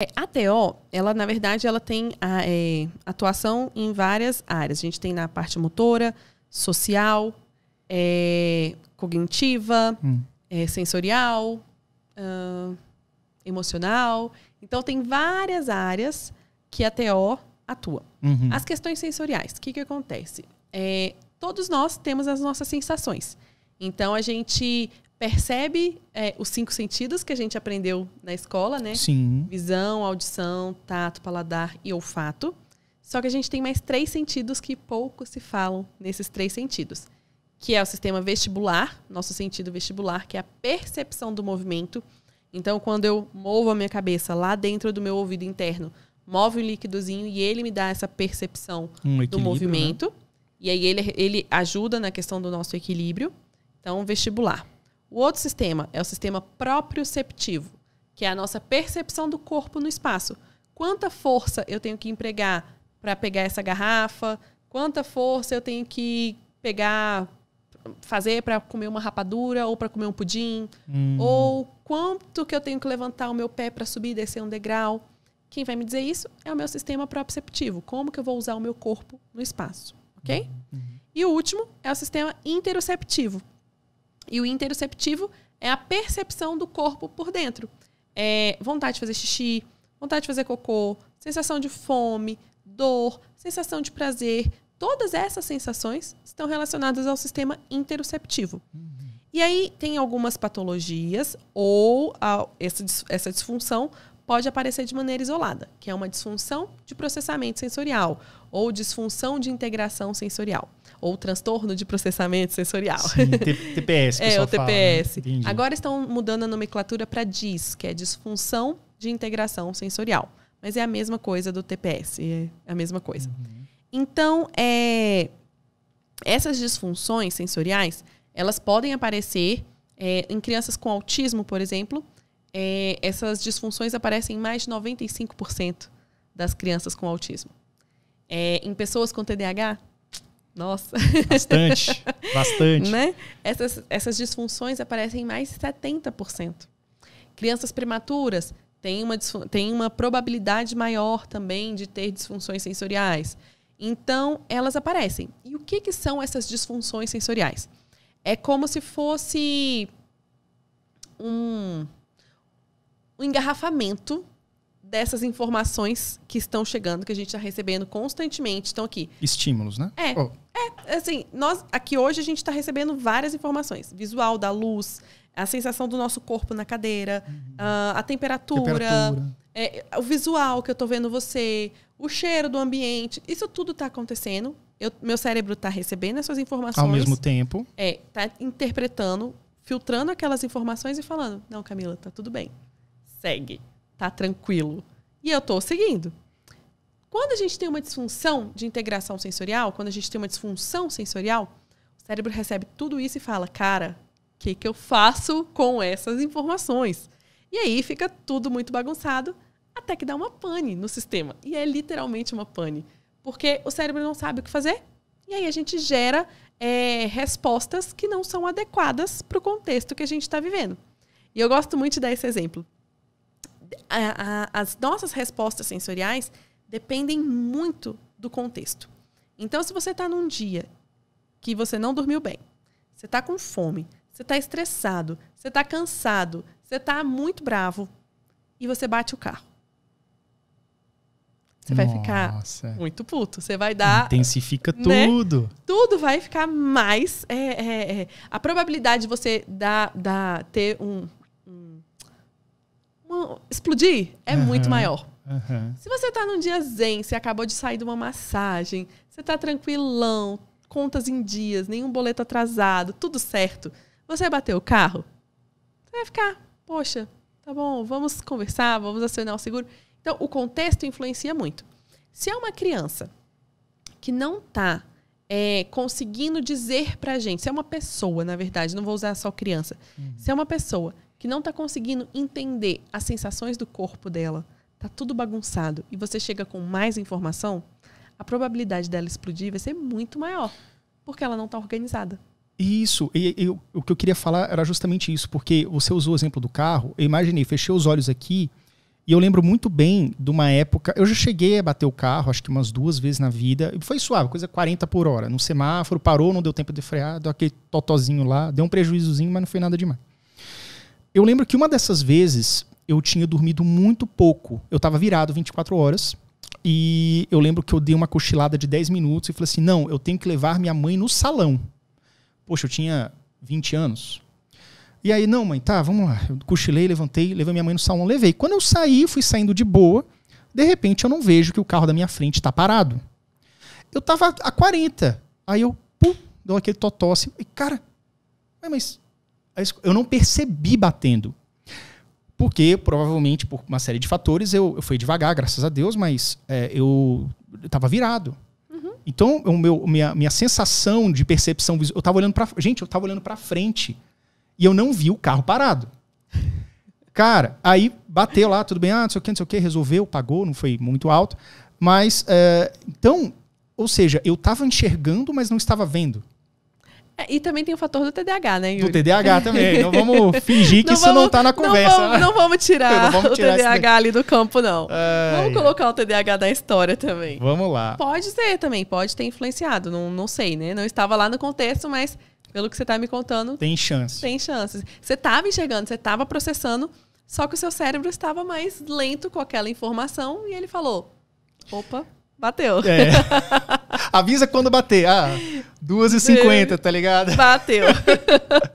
É, a TO, ela na verdade, ela tem a, é, atuação em várias áreas. A gente tem na parte motora, social, é, cognitiva, hum. é, sensorial, uh, emocional. Então tem várias áreas que a TO atua. Uhum. As questões sensoriais, o que, que acontece? É, todos nós temos as nossas sensações. Então a gente percebe é, os cinco sentidos que a gente aprendeu na escola, né? Sim. Visão, audição, tato, paladar e olfato. Só que a gente tem mais três sentidos que pouco se falam nesses três sentidos, que é o sistema vestibular, nosso sentido vestibular, que é a percepção do movimento. Então, quando eu movo a minha cabeça lá dentro do meu ouvido interno, move o líquidozinho e ele me dá essa percepção um do né? movimento. Né? E aí ele, ele ajuda na questão do nosso equilíbrio. Então, vestibular. O outro sistema é o sistema proprioceptivo, que é a nossa percepção do corpo no espaço. Quanta força eu tenho que empregar para pegar essa garrafa? Quanta força eu tenho que pegar, fazer para comer uma rapadura ou para comer um pudim? Hum. Ou quanto que eu tenho que levantar o meu pé para subir e descer um degrau? Quem vai me dizer isso é o meu sistema proprioceptivo. Como que eu vou usar o meu corpo no espaço, ok? Uhum. uhum. E o último é o sistema interoceptivo, e o interoceptivo é a percepção do corpo por dentro. É vontade de fazer xixi, vontade de fazer cocô, sensação de fome, dor, sensação de prazer. Todas essas sensações estão relacionadas ao sistema interoceptivo. Uhum. E aí tem algumas patologias ou essa, essa disfunção pode aparecer de maneira isolada, que é uma disfunção de processamento sensorial, ou disfunção de integração sensorial, ou transtorno de processamento sensorial. Sim, TPS. é, o TPS. Fala, né? Agora estão mudando a nomenclatura para DIS, que é disfunção de integração sensorial. Mas é a mesma coisa do TPS, é a mesma coisa. Uhum. Então, é, essas disfunções sensoriais, elas podem aparecer é, em crianças com autismo, por exemplo, é, essas disfunções aparecem em mais de 95% das crianças com autismo. É, em pessoas com TDAH, nossa. Bastante, bastante. né? essas, essas disfunções aparecem em mais de 70%. Crianças prematuras têm uma, têm uma probabilidade maior também de ter disfunções sensoriais. Então, elas aparecem. E o que, que são essas disfunções sensoriais? É como se fosse um o engarrafamento dessas informações que estão chegando, que a gente está recebendo constantemente, estão aqui. Estímulos, né? É. Oh. É, assim, nós aqui hoje a gente está recebendo várias informações: visual, da luz, a sensação do nosso corpo na cadeira, uhum. a, ah, a, temperatura, temperatura. É, o visual que eu estou vendo você, o cheiro do ambiente. Isso tudo está acontecendo. Eu, meu cérebro está recebendo essas informações. Ao mesmo tempo. É, está interpretando, filtrando aquelas informações e falando: não, Camila, tá tudo bem segue, tá tranquilo. E eu tô seguindo. Quando a gente tem uma disfunção de integração sensorial, quando a gente tem uma disfunção sensorial, o cérebro recebe tudo isso e fala: cara, o que, que eu faço com essas informações? E aí fica tudo muito bagunçado, até que dá uma pane no sistema. E é literalmente uma pane. Porque o cérebro não sabe o que fazer. E aí a gente gera é, respostas que não são adequadas para o contexto que a gente está vivendo. E eu gosto muito de dar esse exemplo a, a, as nossas respostas sensoriais dependem muito do contexto. Então, se você está num dia que você não dormiu bem, você está com fome, você está estressado, você está cansado, você está muito bravo e você bate o carro. Você vai ficar muito puto. Você vai dar. Intensifica né? tudo. Tudo vai ficar mais. É, é, é. A probabilidade de você dar, dar, ter um, explodir, é uhum. muito maior. Uhum. Se você está num dia zen, você acabou de sair de uma massagem, você está tranquilão, contas em dias, nenhum boleto atrasado, tudo certo. Você bateu o carro? Você vai ficar, poxa, tá bom, vamos conversar, vamos acionar o seguro. Então, o contexto influencia muito. Se é uma criança que não está é, conseguindo dizer para a gente, se é uma pessoa, na verdade, não vou usar só criança, uhum. se é uma pessoa que não está conseguindo entender as sensações do corpo dela, está tudo bagunçado, e você chega com mais informação, a probabilidade dela explodir vai ser muito maior, porque ela não está organizada. Isso, e, e, o que eu queria falar era justamente isso, porque você usou o exemplo do carro, eu imaginei, fechei os olhos aqui, e eu lembro muito bem de uma época, eu já cheguei a bater o carro, acho que umas duas vezes na vida, e foi suave, coisa 40 por hora, no semáforo, parou, não deu tempo de frear, deu aquele totozinho lá, deu um prejuízozinho, mas não foi nada demais. Eu lembro que uma dessas vezes eu tinha dormido muito pouco. Eu estava virado 24 horas. E eu lembro que eu dei uma cochilada de 10 minutos e falei assim: não, eu tenho que levar minha mãe no salão. Poxa, eu tinha 20 anos. E aí, não, mãe, tá, vamos lá. Eu cochilei, levantei, levei minha mãe no salão, levei. Quando eu saí, fui saindo de boa. De repente, eu não vejo que o carro da minha frente está parado. Eu tava a 40. Aí eu, pum, dou aquele totosse. Assim, e, cara, mas eu não percebi batendo. Porque, provavelmente, por uma série de fatores, eu, eu fui devagar, graças a Deus, mas é, eu estava virado. Uhum. Então, o meu, minha, minha sensação de percepção visual. Eu estava olhando para. Gente, eu estava olhando para frente e eu não vi o carro parado. Cara, aí bateu lá, tudo bem, ah, não sei o que, não sei o que, resolveu, pagou, não foi muito alto. Mas, é, então, ou seja, eu estava enxergando, mas não estava vendo. É, e também tem o fator do TDAH, né, Yuri? Do TDAH também. Não vamos fingir que não isso vamos, não tá na conversa. Não vamos, não vamos, tirar, não vamos tirar, o TDAH ali do campo, não. Ai. Vamos colocar o TDAH da história também. Vamos lá. Pode ser também, pode ter influenciado. Não, não sei, né? Não estava lá no contexto, mas pelo que você tá me contando. Tem chance. Tem chances. Você tava enxergando, você tava processando, só que o seu cérebro estava mais lento com aquela informação e ele falou: opa. Bateu. É. Avisa quando bater. Ah, 2h50, tá ligado? Bateu.